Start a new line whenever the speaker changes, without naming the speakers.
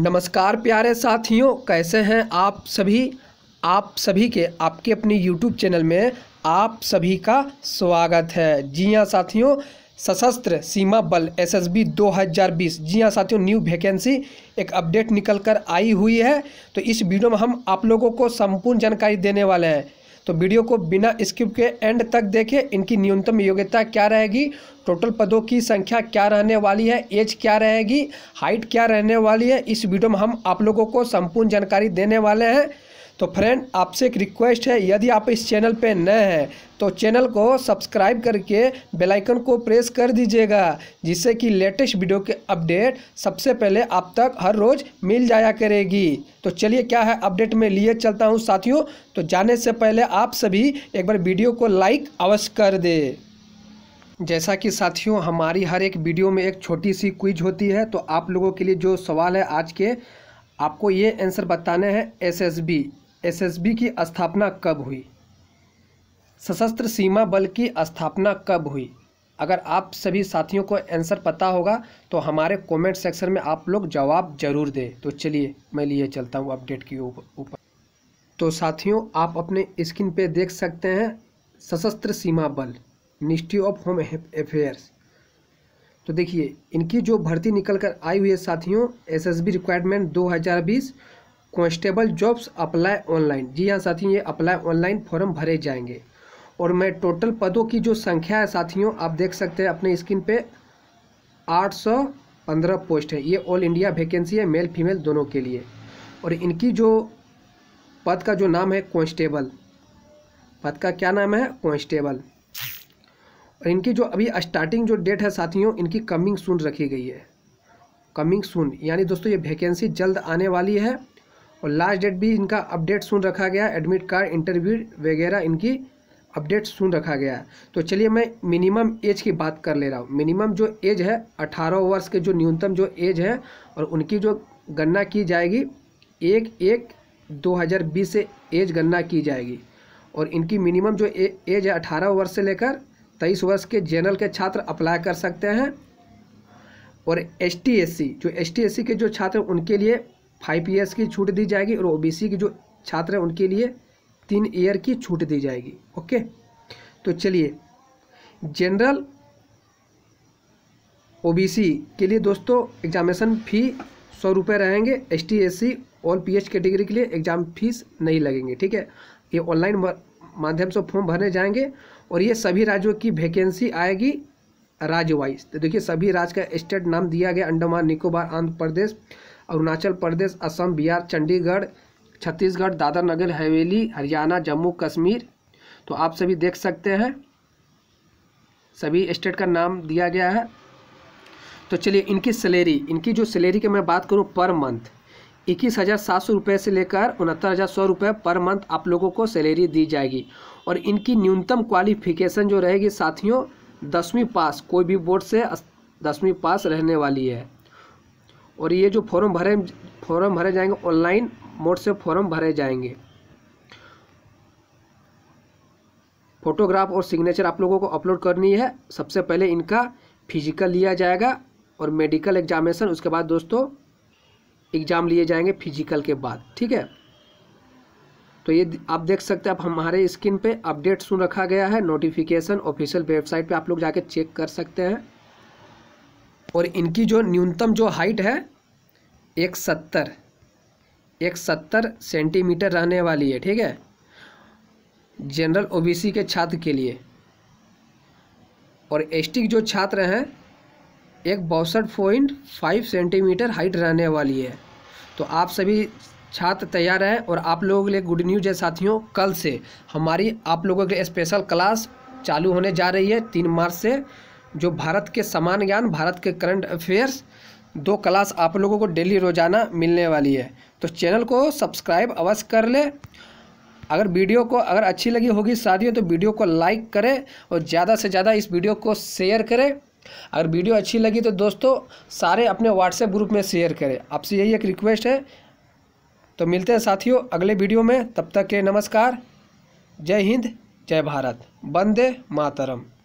नमस्कार प्यारे साथियों कैसे हैं आप सभी आप सभी के आपके अपने YouTube चैनल में आप सभी का स्वागत है जी हाँ साथियों सशस्त्र सीमा बल एसएसबी 2020 जी हाँ साथियों न्यू वैकेंसी एक अपडेट निकल कर आई हुई है तो इस वीडियो में हम आप लोगों को संपूर्ण जानकारी देने वाले हैं तो वीडियो को बिना स्किप के एंड तक देखें इनकी न्यूनतम योग्यता क्या रहेगी टोटल पदों की संख्या क्या रहने वाली है एज क्या रहेगी हाइट क्या रहने वाली है इस वीडियो में हम आप लोगों को संपूर्ण जानकारी देने वाले हैं तो फ्रेंड आपसे एक रिक्वेस्ट है यदि आप इस चैनल पे नए हैं तो चैनल को सब्सक्राइब करके बेल आइकन को प्रेस कर दीजिएगा जिससे कि लेटेस्ट वीडियो के अपडेट सबसे पहले आप तक हर रोज़ मिल जाया करेगी तो चलिए क्या है अपडेट में लिए चलता हूँ साथियों तो जाने से पहले आप सभी एक बार वीडियो को लाइक अवश्य कर दे जैसा कि साथियों हमारी हर एक वीडियो में एक छोटी सी क्विज होती है तो आप लोगों के लिए जो सवाल है आज के आपको ये आंसर बताने हैं एसएसबी एसएसबी की स्थापना कब हुई सशस्त्र सीमा बल की स्थापना कब हुई अगर आप सभी साथियों को आंसर पता होगा तो हमारे कमेंट सेक्शन में आप लोग जवाब जरूर दें तो चलिए मैं लिए चलता हूँ अपडेट के ऊपर तो साथियों आप अपने स्क्रीन पे देख सकते हैं सशस्त्र सीमा बल मिनिस्ट्री ऑफ होम अफेयर्स तो देखिए इनकी जो भर्ती निकल कर आई हुई है साथियों SSB requirement 2020 constable jobs apply online जी हाँ साथियों ये अप्लाई ऑनलाइन फॉर्म भरे जाएंगे और मैं टोटल पदों की जो संख्या है साथियों आप देख सकते हैं अपने स्क्रीन पे 815 पोस्ट है ये ऑल इंडिया वैकेंसी है मेल फीमेल दोनों के लिए और इनकी जो पद का जो नाम है कॉन्स्टेबल पद का क्या नाम है कॉन्स्टेबल और इनकी जो अभी स्टार्टिंग जो डेट है साथियों इनकी कमिंग सून रखी गई है कमिंग सून यानी दोस्तों ये वैकेंसी जल्द आने वाली है और लास्ट डेट भी इनका अपडेट सुन रखा गया एडमिट कार्ड इंटरव्यू वगैरह इनकी अपडेट सुन रखा गया है तो चलिए मैं मिनिमम एज की बात कर ले रहा हूँ मिनिमम जो एज है अठारह वर्ष के जो न्यूनतम जो एज है और उनकी जो गणना की जाएगी एक एक 2020 से एज गणना की जाएगी और इनकी मिनिमम जो ए, एज है अठारह वर्ष से लेकर तेईस वर्ष के जनरल के छात्र अप्लाई कर सकते हैं और एस टी एस सी जो एस टी एस सी के जो छात्र उनके लिए फाइव ईयर्स की छूट दी जाएगी और ओबीसी के जो छात्र हैं उनके लिए तीन ईयर की छूट दी जाएगी ओके तो चलिए जनरल ओबीसी के लिए दोस्तों एग्जामिनेशन फी सौ रुपये रहेंगे एस टी एस सी और पी एच कैटेगरी के लिए एग्ज़ाम फीस नहीं लगेंगे ठीक है ये ऑनलाइन माध्यम से फॉर्म भरने जाएंगे और ये सभी राज्यों की वैकेंसी आएगी राज्य वाइज तो देखिए सभी राज्य का स्टेट नाम दिया गया अंडमान निकोबार आंध्र प्रदेश अरुणाचल प्रदेश असम बिहार चंडीगढ़ छत्तीसगढ़ दादर नगर हवेली हरियाणा जम्मू कश्मीर तो आप सभी देख सकते हैं सभी स्टेट का नाम दिया गया है तो चलिए इनकी सैलरी इनकी जो सैलरी की मैं बात करूँ पर मंथ इक्कीस हज़ार सात सौ रुपये से लेकर उनहत्तर हज़ार सौ रुपये पर मंथ आप लोगों को सैलरी दी जाएगी और इनकी न्यूनतम क्वालिफिकेशन जो रहेगी साथियों दसवीं पास कोई भी बोर्ड से दसवीं पास रहने वाली है और ये जो फॉर्म भरे फॉर्म भरे जाएंगे ऑनलाइन मोड से फॉर्म भरे जाएंगे फोटोग्राफ और सिग्नेचर आप लोगों को अपलोड करनी है सबसे पहले इनका फिजिकल लिया जाएगा और मेडिकल एग्जामिनेशन उसके बाद दोस्तों एग्ज़ाम लिए जाएंगे फिजिकल के बाद ठीक है तो ये आप देख सकते हैं आप हमारे स्क्रीन पे अपडेट सुन रखा गया है नोटिफिकेशन ऑफिशियल वेबसाइट पे आप लोग जाके चेक कर सकते हैं और इनकी जो न्यूनतम जो हाइट है एक सत्तर एक सत्तर सेंटीमीटर रहने वाली है ठीक है जनरल ओबीसी के छात्र के लिए और एसटी जो छात्र हैं एक बासठ पॉइंट फाइव सेंटीमीटर हाइट रहने वाली है तो आप सभी छात्र तैयार हैं और आप लोगों के लिए गुड न्यूज़ है साथियों कल से हमारी आप लोगों के स्पेशल क्लास चालू होने जा रही है तीन मार्च से जो भारत के समान ज्ञान भारत के करंट अफेयर्स दो क्लास आप लोगों को डेली रोज़ाना मिलने वाली है तो चैनल को सब्सक्राइब अवश्य कर ले अगर वीडियो को अगर अच्छी लगी होगी शादियों तो वीडियो को लाइक करें और ज़्यादा से ज़्यादा इस वीडियो को शेयर करें अगर वीडियो अच्छी लगी तो दोस्तों सारे अपने व्हाट्सएप ग्रुप में शेयर करें आपसे यही एक रिक्वेस्ट है तो मिलते हैं साथियों अगले वीडियो में तब तक के नमस्कार जय हिंद जय भारत वंदे मातरम